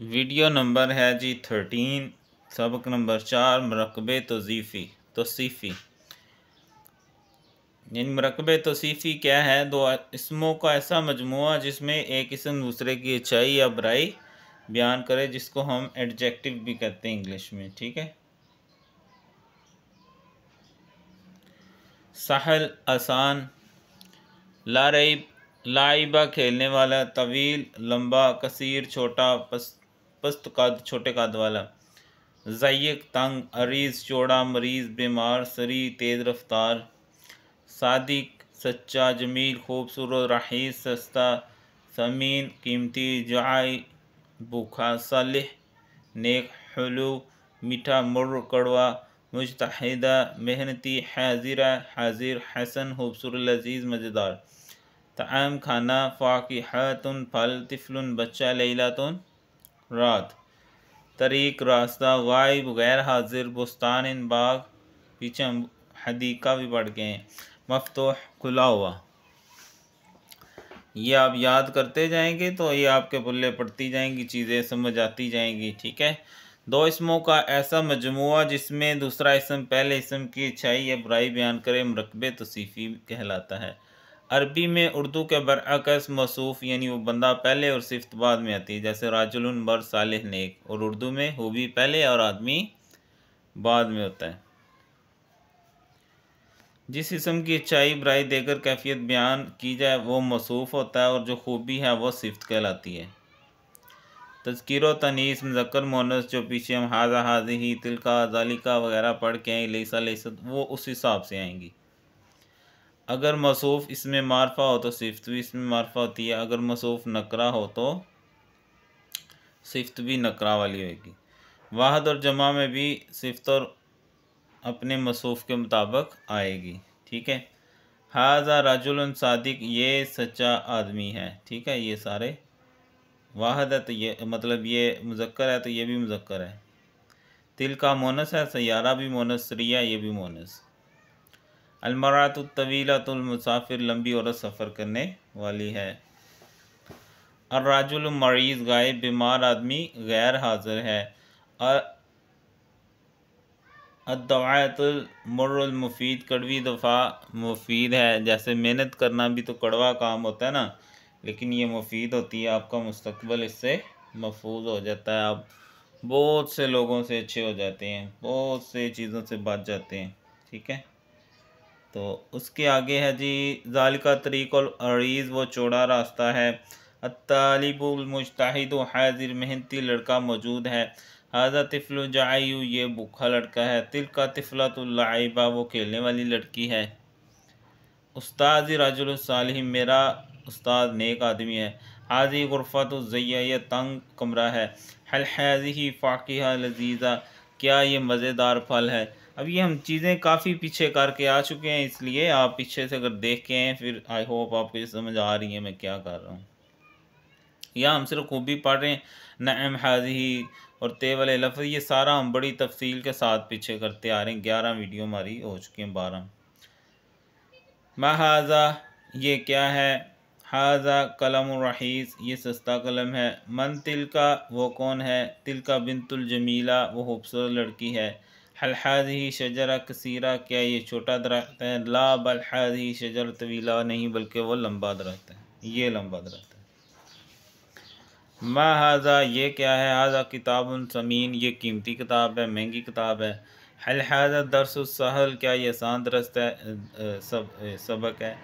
video number है जी thirteen सबक number चार मरकब तो तोसीफ़ी यानी मरकब तोसीफ़ी क्या है दो इसमों का ऐसा मजमु जिसमें एक इसम दूसरे की अच्छाई या बुराई बयान करे जिसको हम एडजेक्टिव भी कहते हैं इंग्लिश में ठीक है सहल आसान लारईब लाइबा खेलने वाला तवील लंबा कसीर छोटा पस्त कद छोटे कद वाला जयक तंग अरीज चौड़ा मरीज बीमार सरी तेज रफ्तार सादिक सच्चा जमील खूबसूरत रहीस सस्ता समीन कीमती जाय भूखा सलह नेक हलू मीठा मुर कड़वा मुजतहदा मेहनती हाजिरा हाजिर हसन खूबसूरत लजीज़ मज़ेदार तम खाना फ़ाक़ी फल तिफल बच्चा तुन रात तरीक रास्ता गायब गैर हाजिर बुस्तान इन बाग पीछे हदीका भी पढ़ गए हैं मफतोह खुला हुआ ये आप याद करते जाएंगे तो ये आपके पुल्ले पड़ती जाएंगी चीज़ें समझ आती जाएंगी ठीक है दो इसमों का ऐसा मजमु जिसमें दूसरा इसम पहले इसम की अच्छाई या बुराई बयान करे मरकब तोसीफ़ी कहलाता है अरबी में उर्दू के बरअकस मसूफ़ यानी वो बंदा पहले और सिफ्त बाद में आती है जैसे राजुलन बर साल नेक और उर्दू में हो भी पहले और आदमी बाद में होता है जिस जिसम की अच्छाई बुराई देकर कैफियत बयान की जाए वो मसूफ़ होता है और जो खूबी है वो सिफ्त कहलाती है तस्कर तनीस मुजक्र मोनस जो पीछे हम हाजा हाजी ही तिलका जालिका वगैरह पढ़ के आएँ लेसा लेसत वो उस हिसाब से आएंगी अगर मसूफ़ इसमें मारफा हो तो सिफ्त भी इसमें मारफा होती है अगर मसूफ़ नकरा हो तो सिफ्त भी नकरा वाली होगी वाहद और जमा में भी सिफ्त और अपने मसूफ़ के मुताबिक आएगी ठीक है हाजा राजुल सादिक ये सच्चा आदमी है ठीक है ये सारे वाहद है तो ये मतलब ये मुजक्कर है तो ये भी मुजक्कर है तिल का मोनस है सयारा भी मोनस रिया ये भी मोनस मुसाफिर लंबी औरत सफ़र करने वाली है राजुल मरीज़ गाय बीमार आदमी गैर हाजिर है अदवायतुलमरमफीद कड़वी दफ़ा मुफीद है जैसे मेहनत करना भी तो कड़वा काम होता है ना लेकिन ये मुफीद होती है आपका मुस्तबल इससे महफूज हो जाता है आप बहुत से लोगों से अच्छे हो जाते हैं बहुत से चीज़ों से बच जाते हैं ठीक है तो उसके आगे है जी जाल का तरीक़ल अरीज़ वो चौड़ा रास्ता है तालिबुलमुजताहिद हाजिर मेहनती लड़का मौजूद है हाजा तिफल जायु ये भूखा लड़का है तिल का तिफलातुल्लाइबा वो खेलने वाली लड़की है उस्ताद राजुल मेरा उस्ताद नेक आदमी है हाजी तो जैया यह तंग कमरा है हल हैजी फ़ाक़ा लजीज़ा क्या ये मज़ेदार फल है अब ये हम चीज़ें काफ़ी पीछे करके आ चुके हैं इसलिए आप पीछे से अगर देख के हैं फिर आई होप आपको ये समझ आ रही है मैं क्या कर रहा हूँ या हम सिर्फ खूबी पढ़ रहे हैं नम हाजी और ते वाले लफ्ज़ ये सारा हम बड़ी तफसील के साथ पीछे करते आ रहे हैं ग्यारह वीडियो हमारी हो चुकी हैं बारह महाजा ये क्या है हाजा कलम रहीस ये सस्ता कलम है मन तिल का वो कौन है तिल का तुल जमीला वो खूबसूरत लड़की है हल हाजी शजरा कसीरा क्या ये छोटा दरख्त है ला बल हाजी शजर तवीला नहीं बल्कि वो लंबा दरख्त है ये लंबा दरख्त है मा हाजा ये क्या है हाजा किताब समीन ये कीमती किताब है महंगी किताब है हल हाजा दरसहल क्या ये आसान दरस्त है सब सबक है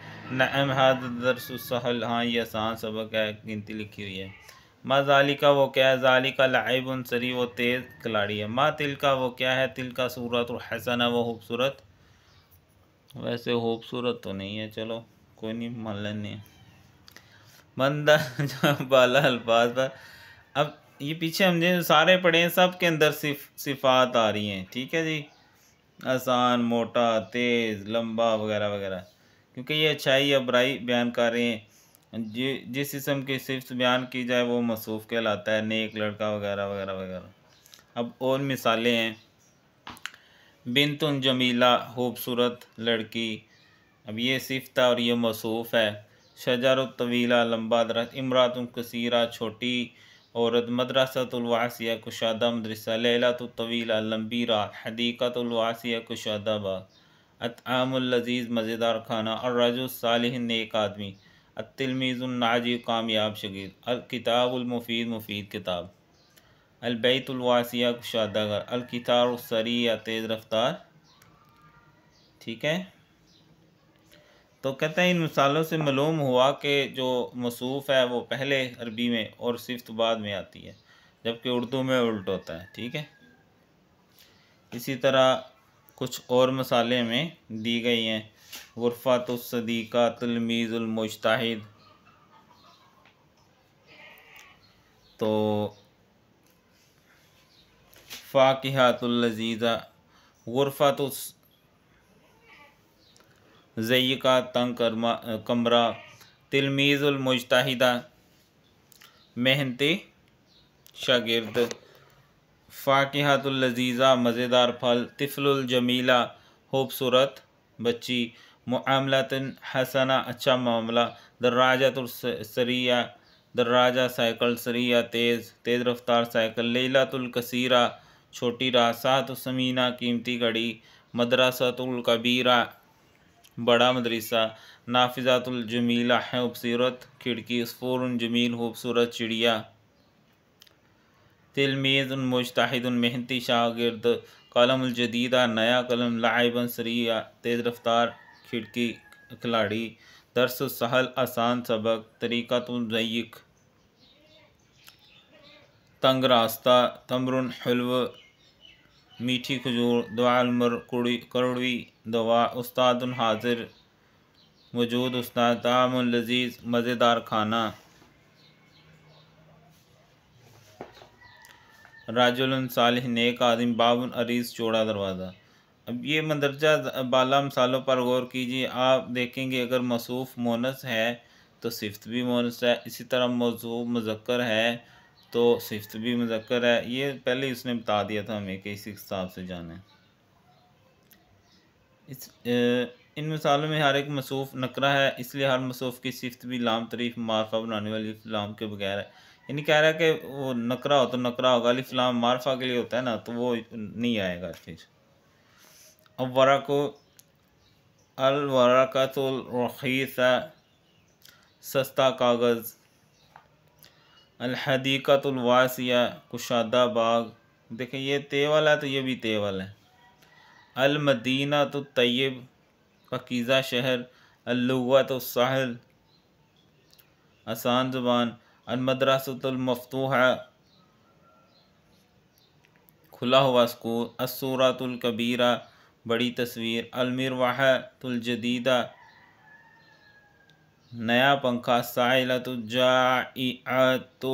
नम हाजा हाँ ये आसान सबक है गिनती लिखी हुई है जाली जालिका वो क्या है जालिका लाइब सरी वो तेज़ खिलाड़ी है माँ तिल का वो क्या है तिल का सूरत और हसन है वो खूबसूरत वैसे खूबसूरत तो नहीं है चलो कोई नहीं मान नहीं मंदा बाला अल्फाज पर अब ये पीछे हम जो सारे पढ़े हैं सब के अंदर सिफ सिफात आ रही हैं ठीक है जी आसान मोटा तेज़ लंबा वगैरह वगैरह क्योंकि ये अच्छाई या बुराई बयान कर रहे हैं जिस किस्म की सिफ्त बयान की जाए वो मसूफ़ कहलाता है नेक लड़का वगैरह वगैरह वगैरह अब और मिसालें हैं तुन जमीला खूबसूरत लड़की अब ये सिफ्त था और ये मसूफ़ है शजर तवीला लम्बा दरख्त इमरातुल कसीरा छोटी औरत मदरसतवासिया कुशादा मदरसा लैला तो तवीला लम्बी रात हदीकतवासिया कुशादा बाग अतआमलजीज़ मज़ेदार खाना और राजू साल नेक आदमी अतिलमीज़ुलनाजी कामयाब शगीर अलकिताबुलमफीद मुफीद किताब अलबैतुलवासिया कुशादागर अलकितार सरी या तेज़ रफ्तार ठीक है तो कहते हैं इन मिसालों से मालूम हुआ कि जो मसूफ़ है वो पहले अरबी में और सिफ्त बाद में आती है जबकि उर्दू में उल्ट होता है ठीक है इसी तरह कुछ और मसाले में दी गई हैं गुरफ़ातुलसदीक़ा तलमीज़ुलमुश्ताहिद तो फ़ाकहातुल्लजीज़ा गुरफ़ात का तंग करमा कमरा तिलमीज़ुलमुजतहिदा मेहनती शागिर्द फ़ाकहातुल्लजीज़ा मज़ेदार फल तिफ़लजमीला खूबसूरत बच्ची मामलातन हसना अच्छा मामला दर्राजा सरिया दर्राजा साइकिल सरिया तेज़ तेज़ रफ्तार साइकिल लेलातुलकसीरा छोटी रासात समीना कीमती घड़ी मदरसतुलकबीरा बड़ा मदरसा नाफिजातुलजमीला है खूबसूरत खिड़की स्फूर जमील खूबसूरत चिड़िया तिलमीज़ मुश्ताहिद मेहनती शागिर्द कलम जदीदा नया कलम लाइबन सरी तेज़ रफ्तार खिड़की खिलाड़ी दरस सहल आसान सबक तरीक़ा तयक तंग रास्ता तमरुन हलव मीठी खजूर दुआलमर कुड़ी करुड़ी दवा उस्ताद हाजिर मौजूद उस्ताद तमाम लजीज़ मज़ेदार खाना राजुल सालिह नेक आदमी बाबन अरीज चौड़ा दरवाज़ा अब ये मंदरजा बाला मिसालों पर गौर कीजिए आप देखेंगे अगर मसूफ़ मोनस है तो सिफ्त भी मोनस है इसी तरह मौजू मज़क्र है तो सिफ्त भी मज़क्र है ये पहले उसने बता दिया था हमें कि इसी हिसाब से जाना इस इन मिसालों में हर एक मसूफ़ नकरा है इसलिए हर मसूफ़ की सिफ्त भी लाम तरीफ़ मारफा बनाने वाली लाम के बगैर है यानी कह रहा है कि वो नकरा हो तो नकरा होगा अली फिलहाल मारफा के लिए होता है ना तो वो नहीं आएगा फिर अब वरा को अल वरा का तो है सस्ता कागज़ अलहदीकतवासिया कुशादा बाग देखें ये ते वाला है तो ये भी ते वाला है अलमदीना तो तयब पकीज़ा शहर अलुआ तो साहल आसान जुबान अलमदरसतमफ़तूहा खुला हुआ स्कूल असूरातुलकबीरा बड़ी तस्वीर अलमरवाहतुलजदीदा नया पंखा साइलतुजाइआतो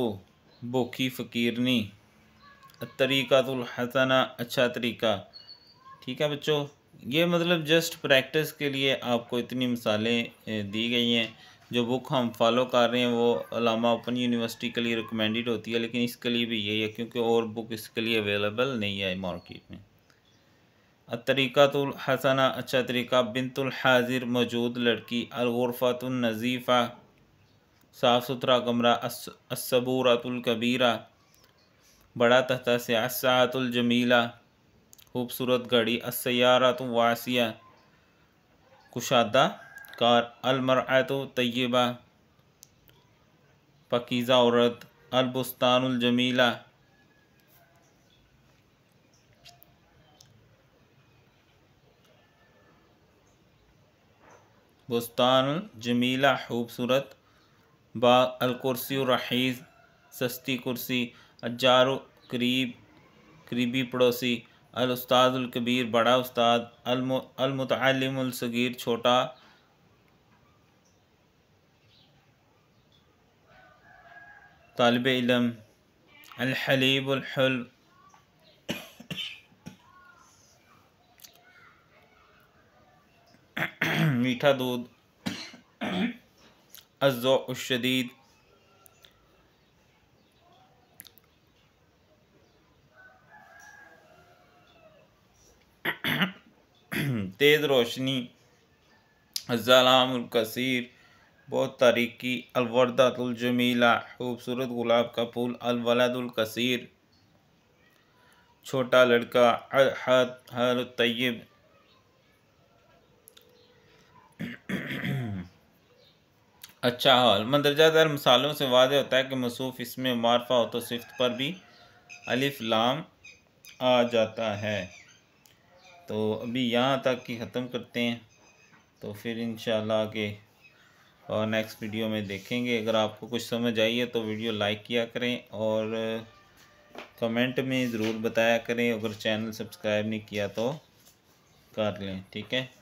बोखी फ़कीरनी तरीक़ातुलहसना अच्छा तरीका ठीक है बच्चों ये मतलब जस्ट प्रैक्टिस के लिए आपको इतनी मिसालें दी गई हैं जो बुक हम फॉलो कर रहे हैं वो अलामा ओपन यूनिवर्सिटी के लिए रिकमेंडेड होती है लेकिन इसके लिए भी यही है क्योंकि और बुक इसके लिए अवेलेबल नहीं है मार्केट में हसना अच्छा तरीका बिनतुल हाजिर मौजूद लड़की अलगरफ़ातुलनज़ीफ़ा साफ़ सुथरा कमरा असबूरतुल्कबीरा बड़ा तहता से असातुलजमीला खूबसूरत घड़ी असैारत वासिया कुशादा बलात्कार अलमरत तय्यबा पकीज़ा औरत अलबुस्तानजमीला बुस्तान जमीला खूबसूरत बा अलकुर्सी रहीज़ सस्ती कुर्सी अजारो करीब करीबी पड़ोसी कबीर बड़ा उस्ताद अलमतलमसगीर छोटा طالب علم الحليب الحلو ميتا دود الزوء الشديد تيز روشني الزلام الكثير बहुत तारीकी अलवरदातुलजमीला खूबसूरत गुलाब का फूल अलवलादुलकसीर छोटा लड़का अरहद हर तयब अच्छा हाल मंदरजा दर मिसालों से वाज होता है कि मसूफ इसमें मारफा हो तो सिफ्त पर भी अलिफ लाम आ जाता है तो अभी यहाँ तक ही ख़त्म करते हैं तो फिर इन के और नेक्स्ट वीडियो में देखेंगे अगर आपको कुछ समझ आई है तो वीडियो लाइक किया करें और कमेंट में ज़रूर बताया करें अगर चैनल सब्सक्राइब नहीं किया तो कर लें ठीक है